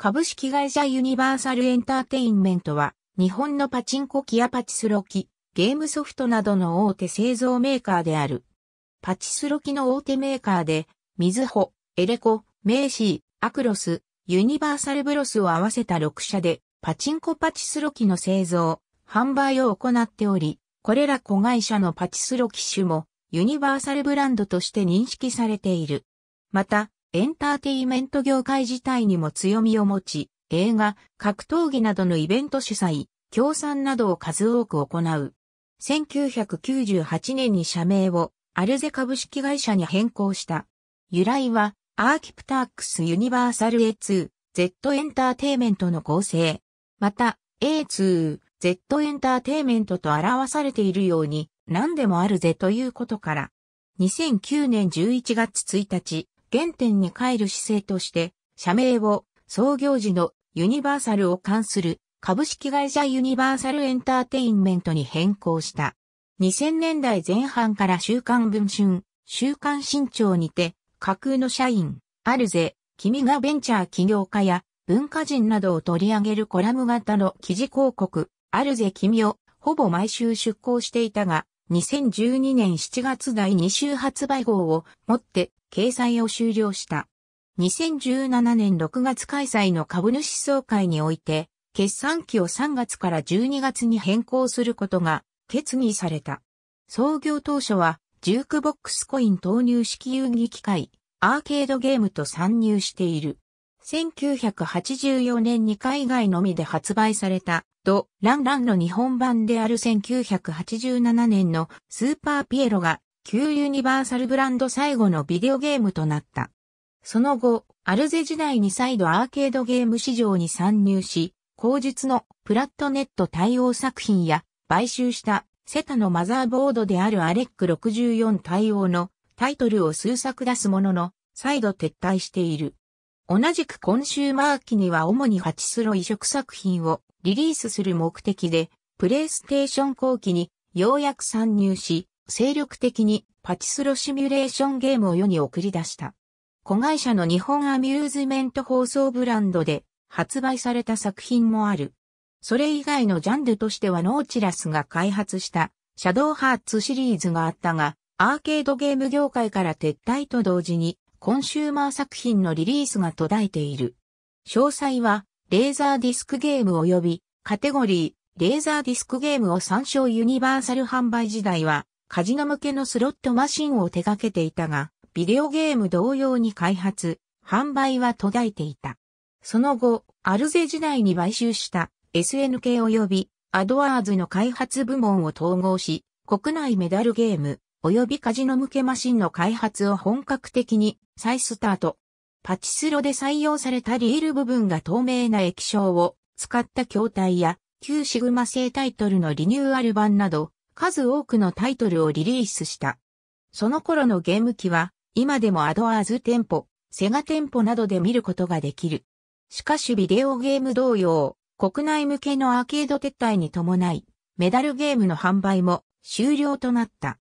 株式会社ユニバーサルエンターテインメントは、日本のパチンコ機やパチスロ機、ゲームソフトなどの大手製造メーカーである。パチスロ機の大手メーカーで、みずほ、エレコ、メイシー、アクロス、ユニバーサルブロスを合わせた6社で、パチンコパチスロ機の製造、販売を行っており、これら子会社のパチスロ機種も、ユニバーサルブランドとして認識されている。また、エンターテイメント業界自体にも強みを持ち、映画、格闘技などのイベント主催、協賛などを数多く行う。1998年に社名をアルゼ株式会社に変更した。由来は、アーキプタークスユニバーサル A2、Z エンターテイメントの構成。また、A2、Z エンターテイメントと表されているように、何でもあるぜということから。2009年11月1日、原点に帰る姿勢として、社名を創業時のユニバーサルを関する株式会社ユニバーサルエンターテインメントに変更した。2000年代前半から週刊文春、週刊新潮にて、架空の社員、あるぜ、君がベンチャー起業家や文化人などを取り上げるコラム型の記事広告、あるぜ君をほぼ毎週出稿していたが、2012年7月第2週発売号をもって掲載を終了した。2017年6月開催の株主総会において、決算期を3月から12月に変更することが決議された。創業当初は、ジュークボックスコイン投入式遊戯機械、アーケードゲームと参入している。1984年に海外のみで発売された、ド・ランランの日本版である1987年のスーパーピエロが、旧ユニバーサルブランド最後のビデオゲームとなった。その後、アルゼ時代に再度アーケードゲーム市場に参入し、後日のプラットネット対応作品や、買収したセタのマザーボードであるアレック64対応のタイトルを数作出すものの、再度撤退している。同じく今週末期には主にチスロ移植作品をリリースする目的で、プレイステーション後期にようやく参入し、精力的にパチスロシミュレーションゲームを世に送り出した。子会社の日本アミューズメント放送ブランドで発売された作品もある。それ以外のジャンルとしてはノーチラスが開発したシャドウハーツシリーズがあったが、アーケードゲーム業界から撤退と同時にコンシューマー作品のリリースが途絶えている。詳細は、レーザーディスクゲーム及び、カテゴリー、レーザーディスクゲームを参照ユニバーサル販売時代は、カジノ向けのスロットマシンを手掛けていたが、ビデオゲーム同様に開発、販売は途絶えていた。その後、アルゼ時代に買収した SNK 及びアドワーズの開発部門を統合し、国内メダルゲーム、及びカジノ向けマシンの開発を本格的に再スタート。パチスロで採用されたリール部分が透明な液晶を使った筐体や、旧シグマ製タイトルのリニューアル版など、数多くのタイトルをリリースした。その頃のゲーム機は、今でもアドアーズ店舗、セガ店舗などで見ることができる。しかしビデオゲーム同様、国内向けのアーケード撤退に伴い、メダルゲームの販売も終了となった。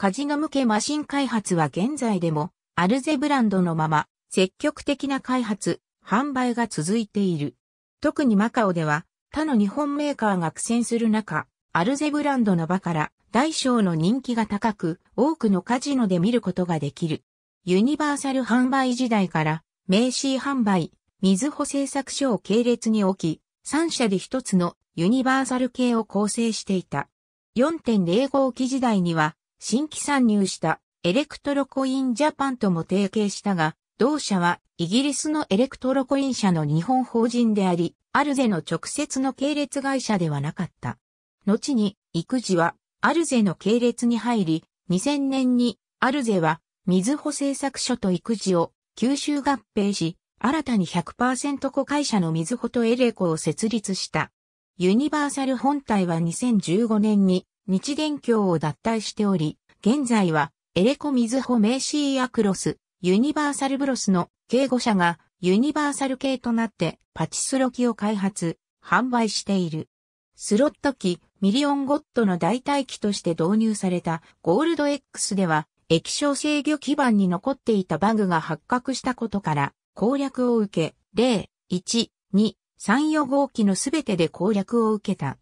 カジノ向けマシン開発は現在でも、アルゼブランドのまま、積極的な開発、販売が続いている。特にマカオでは、他の日本メーカーが苦戦する中、アルゼブランドの場から大小の人気が高く、多くのカジノで見ることができる。ユニバーサル販売時代から、名刺販売、水穂製作所を系列に置き、3社で一つのユニバーサル系を構成していた。4.0 5期時代には、新規参入したエレクトロコインジャパンとも提携したが、同社はイギリスのエレクトロコイン社の日本法人であり、アルゼの直接の系列会社ではなかった。後に、育児はアルゼの系列に入り、2000年にアルゼは水穂製作所と育児を吸収合併し、新たに100%子会社の水穂とエレコを設立した。ユニバーサル本体は2015年に日電協を脱退しており、現在はエレコ・ミズホ・メイシー・アクロス、ユニバーサルブロスの警護者がユニバーサル系となってパチスロ機を開発、販売している。スロット機ミリオンゴットの代替機として導入されたゴールド X では液晶制御基板に残っていたバグが発覚したことから攻略を受け、0、1、2、3 4号機のすべてで攻略を受けた。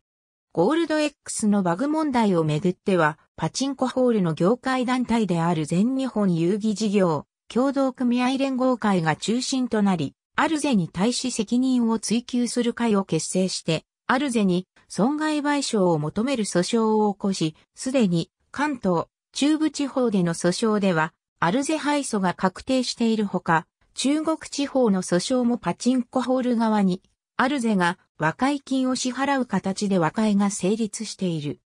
ゴールド X のバグ問題をめぐっては、パチンコホールの業界団体である全日本遊戯事業、協同組合連合会が中心となり、アルゼに対し責任を追及する会を結成して、アルゼに損害賠償を求める訴訟を起こし、すでに関東、中部地方での訴訟では、アルゼ敗訴が確定しているほか、中国地方の訴訟もパチンコホール側に、アルゼが和解金を支払う形で和解が成立している。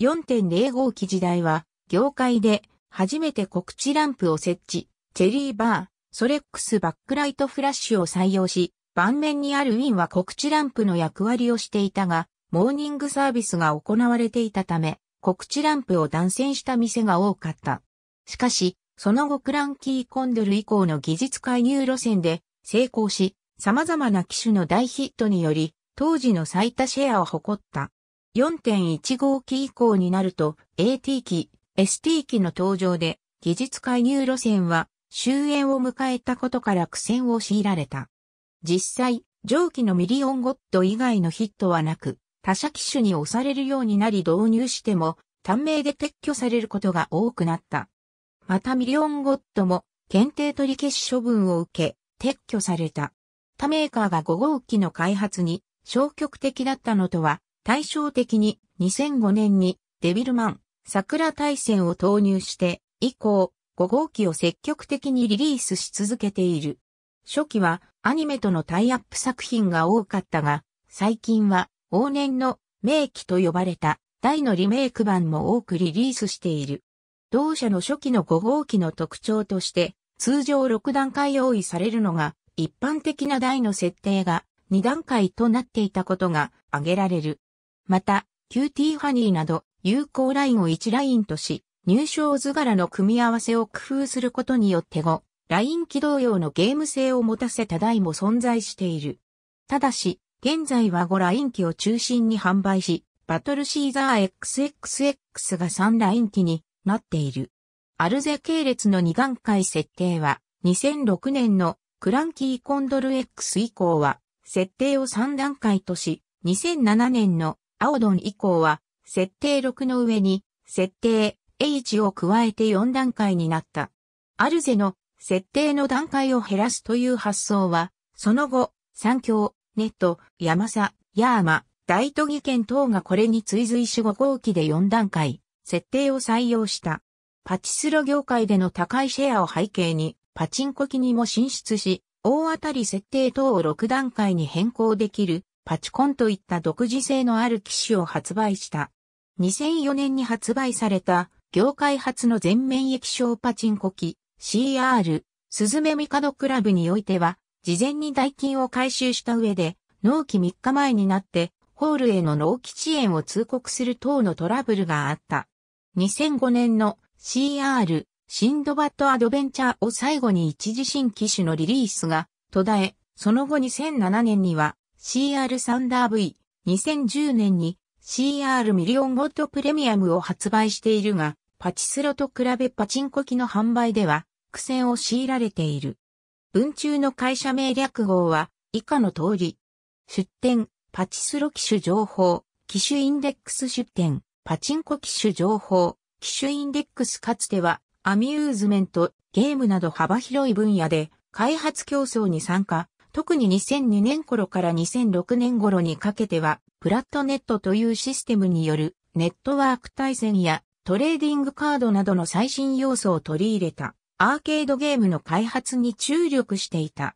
4.05期時代は、業界で初めて告知ランプを設置、チェリーバー、ソレックスバックライトフラッシュを採用し、盤面にあるウィンは告知ランプの役割をしていたが、モーニングサービスが行われていたため、告知ランプを断線した店が多かった。しかし、その後クランキーコンドル以降の技術介入路線で成功し、様々な機種の大ヒットにより、当時の最多シェアを誇った。4 1号機以降になると AT 機、ST 機の登場で技術介入路線は終焉を迎えたことから苦戦を強いられた。実際、上記のミリオンゴッド以外のヒットはなく、他社機種に押されるようになり導入しても、短命で撤去されることが多くなった。またミリオンゴッドも、検定取り消し処分を受け、撤去された。他メーカーが5号機の開発に消極的だったのとは、対照的に2005年にデビルマン、桜大戦を投入して以降、5号機を積極的にリリースし続けている。初期はアニメとのタイアップ作品が多かったが、最近は往年の名機と呼ばれた大のリメイク版も多くリリースしている。同社の初期の5号機の特徴として、通常6段階用意されるのが、一般的な台の設定が2段階となっていたことが挙げられる。また、キューティーハニーなど、有効ラインを1ラインとし、入賞図柄の組み合わせを工夫することによって5、ライン起動用のゲーム性を持たせた台も存在している。ただし、現在は5ライン機を中心に販売し、バトルシーザー XXX が3ライン機になっている。アルゼ系列の2段階設定は、2006年のクランキーコンドル X 以降は設定を3段階とし、2007年のアオドン以降は、設定6の上に、設定 H を加えて4段階になった。アルゼの設定の段階を減らすという発想は、その後、三強、ネット、ヤマサ、ヤーマ、大都議県等がこれに追随し5号機で4段階、設定を採用した。パチスロ業界での高いシェアを背景に、パチンコ機にも進出し、大当たり設定等を6段階に変更できるパチコンといった独自性のある機種を発売した。2004年に発売された業界初の全面液晶パチンコ機 CR スズメミカドクラブにおいては事前に代金を回収した上で納期3日前になってホールへの納期遅延を通告する等のトラブルがあった。2005年の CR シンドバッドアドベンチャーを最後に一時新機種のリリースが途絶え、その後2007年には CR サンダー V、2010年に CR ミリオンゴッドプレミアムを発売しているが、パチスロと比べパチンコ機の販売では苦戦を強いられている。文中の会社名略号は以下の通り。出店、パチスロ機種情報、機種インデックス出店、パチンコ機種情報、機種インデックスかつてはアミューズメント、ゲームなど幅広い分野で開発競争に参加、特に2002年頃から2006年頃にかけては、プラットネットというシステムによるネットワーク対戦やトレーディングカードなどの最新要素を取り入れたアーケードゲームの開発に注力していた。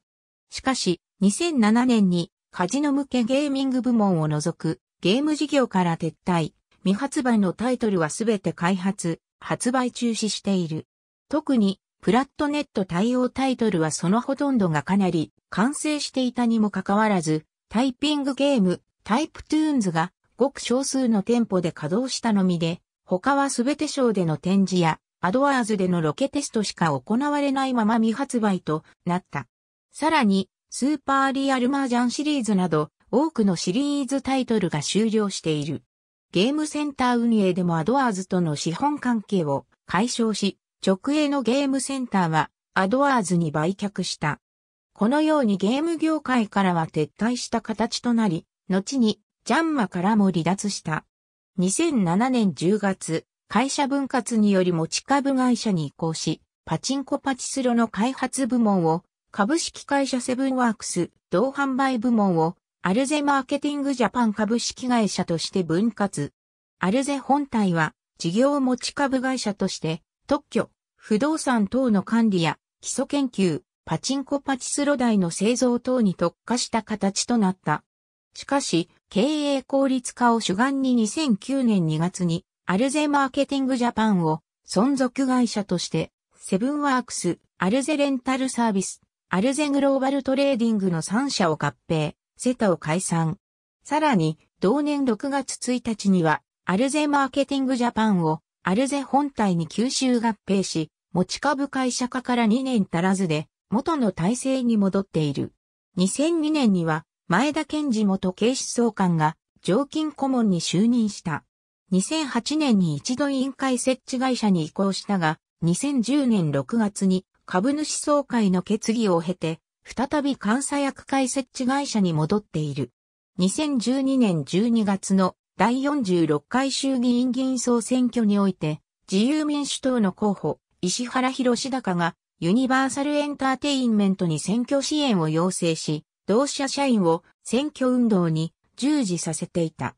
しかし、2007年にカジノ向けゲーミング部門を除くゲーム事業から撤退、未発売のタイトルはすべて開発、発売中止している。特に、プラットネット対応タイトルはそのほとんどがかなり完成していたにもかかわらず、タイピングゲーム、タイプトゥーンズがごく少数の店舗で稼働したのみで、他はすべてショーでの展示や、アドアーズでのロケテストしか行われないまま未発売となった。さらに、スーパーリアルマージャンシリーズなど、多くのシリーズタイトルが終了している。ゲームセンター運営でもアドアーズとの資本関係を解消し、直営のゲームセンターはアドアーズに売却した。このようにゲーム業界からは撤退した形となり、後にジャンマからも離脱した。2007年10月、会社分割により持ち株会社に移行し、パチンコパチスロの開発部門を株式会社セブンワークス同販売部門をアルゼマーケティングジャパン株式会社として分割。アルゼ本体は事業持ち株会社として特許、不動産等の管理や基礎研究、パチンコパチスロ台の製造等に特化した形となった。しかし、経営効率化を主眼に2009年2月にアルゼマーケティングジャパンを存続会社としてセブンワークス、アルゼレンタルサービス、アルゼグローバルトレーディングの3社を合併。セタを解散。さらに、同年6月1日には、アルゼマーケティングジャパンを、アルゼ本体に吸収合併し、持ち株会社化から2年足らずで、元の体制に戻っている。2002年には、前田健二元警視総監が、常勤顧問に就任した。2008年に一度委員会設置会社に移行したが、2010年6月に株主総会の決議を経て、再び監査役会設置会社に戻っている。2012年12月の第46回衆議院議員総選挙において、自由民主党の候補、石原博高が、ユニバーサルエンターテインメントに選挙支援を要請し、同社社員を選挙運動に従事させていた。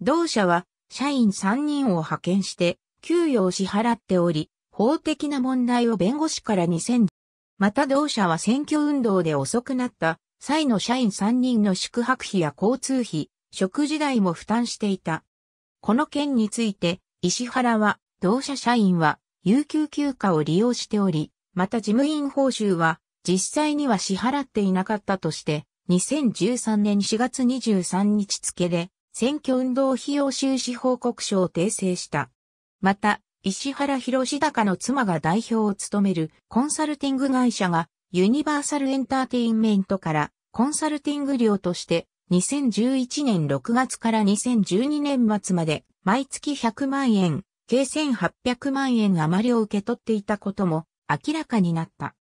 同社は社員3人を派遣して給与を支払っており、法的な問題を弁護士から2010また同社は選挙運動で遅くなった際の社員3人の宿泊費や交通費、食事代も負担していた。この件について、石原は、同社社員は、有給休暇を利用しており、また事務員報酬は、実際には支払っていなかったとして、2013年4月23日付で、選挙運動費用収支報告書を訂正した。また、石原博高の妻が代表を務めるコンサルティング会社がユニバーサルエンターテインメントからコンサルティング料として2011年6月から2012年末まで毎月100万円、計1800万円余りを受け取っていたことも明らかになった。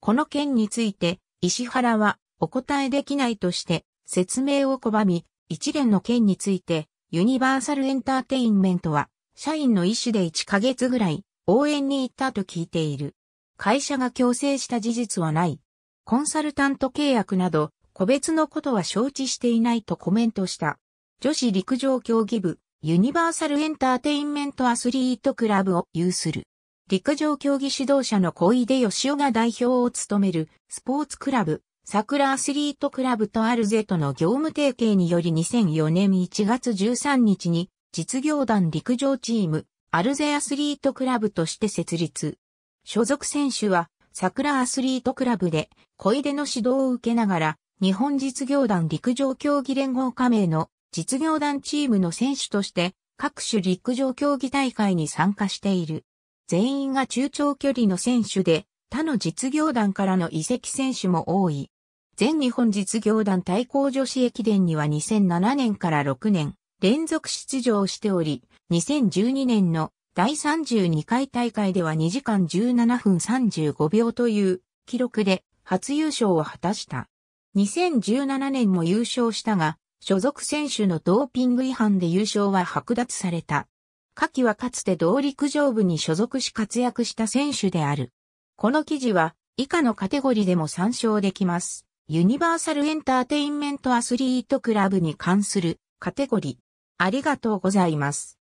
この件について石原はお答えできないとして説明を拒み、一連の件についてユニバーサルエンターテインメントは社員の意思で1ヶ月ぐらい応援に行ったと聞いている。会社が強制した事実はない。コンサルタント契約など、個別のことは承知していないとコメントした。女子陸上競技部、ユニバーサルエンターテインメントアスリートクラブを有する。陸上競技指導者の小出義雄が代表を務めるスポーツクラブ、桜アスリートクラブとアルゼとの業務提携により2004年1月13日に実業団陸上チーム、アルゼアスリートクラブとして設立。所属選手は、桜アスリートクラブで、小出の指導を受けながら、日本実業団陸上競技連合加盟の実業団チームの選手として、各種陸上競技大会に参加している。全員が中長距離の選手で、他の実業団からの移籍選手も多い。全日本実業団対抗女子駅伝には2007年から6年、連続出場しており、2012年の第32回大会では2時間17分35秒という記録で初優勝を果たした。2017年も優勝したが、所属選手のドーピング違反で優勝は剥奪された。下記はかつて同陸上部に所属し活躍した選手である。この記事は以下のカテゴリでも参照できます。ユニバーサルエンターテインメントアスリートクラブに関するカテゴリありがとうございます。